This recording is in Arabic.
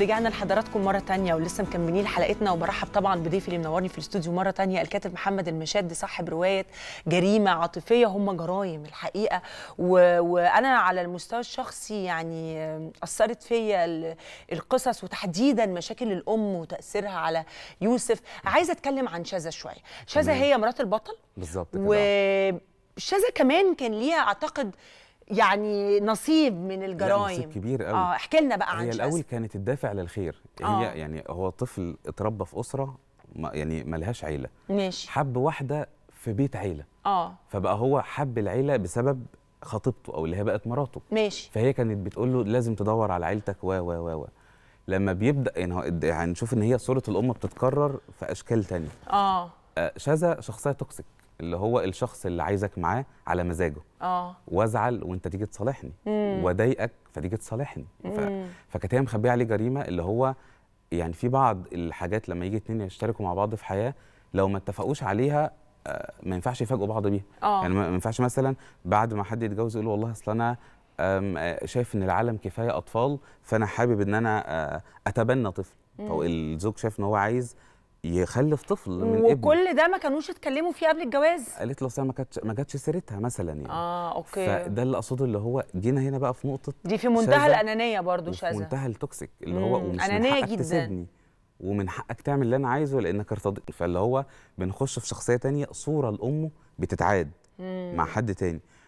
رجعنا لحضراتكم مره تانية ولسه مكملين حلقتنا وبرحب طبعا بضيفي اللي منورني في الاستوديو مره تانية الكاتب محمد المشاد صاحب روايه جريمه عاطفيه هم جرايم الحقيقه و... وانا على المستوى الشخصي يعني اثرت فيا ال... القصص وتحديدا مشاكل الام وتاثيرها على يوسف عايزه اتكلم عن شذا شويه شذا هي مرات البطل بالظبط وشاذه كمان كان ليها اعتقد يعني نصيب من الجرائم نصيب كبير قوي اه احكي لنا بقى عن هي الاول كانت الدافع للخير آه. هي يعني هو طفل اتربى في اسره ما يعني ملهاش عيله ماشي حب واحده في بيت عيله اه فبقى هو حب العيله بسبب خطيبته او اللي هي بقت مراته ماشي فهي كانت بتقول له لازم تدور على عيلتك و و و و لما بيبدا يعني هنشوف ان هي صوره الام بتتكرر في اشكال ثانيه اه, آه، شذا شخصيه توكسيك اللي هو الشخص اللي عايزك معاه على مزاجه اه وازعل وانت تيجي تصالحني واضايقك فتيجي تصالحني ف... فكانت هي مخبيه عليه جريمه اللي هو يعني في بعض الحاجات لما يجي اتنين يشتركوا مع بعض في حياه لو ما اتفقوش عليها آه، ما ينفعش يفاجئوا بعض بيها آه. يعني ما ينفعش مثلا بعد ما حد يتجوز يقول والله اصل انا آه، شايف ان العالم كفايه اطفال فانا حابب ان انا اتبنى طفل او الزوج شايف ان هو عايز يخلف طفل من ابنه وكل ده ما كانوش اتكلموا فيه قبل الجواز قالت له اصل ما كانتش ما جاتش سيرتها مثلا يعني اه اوكي فده اللي اقصده اللي هو جينا هنا بقى في نقطه دي في منتهى الانانيه برضو شاذه منتهى التوكسيك اللي هو ومش انانيه من حقك جدا تسيبني ومن حقك تعمل اللي انا عايزه لانك ارتضيت فاللي هو بنخش في شخصيه تانية صوره لامه بتتعاد مع حد تاني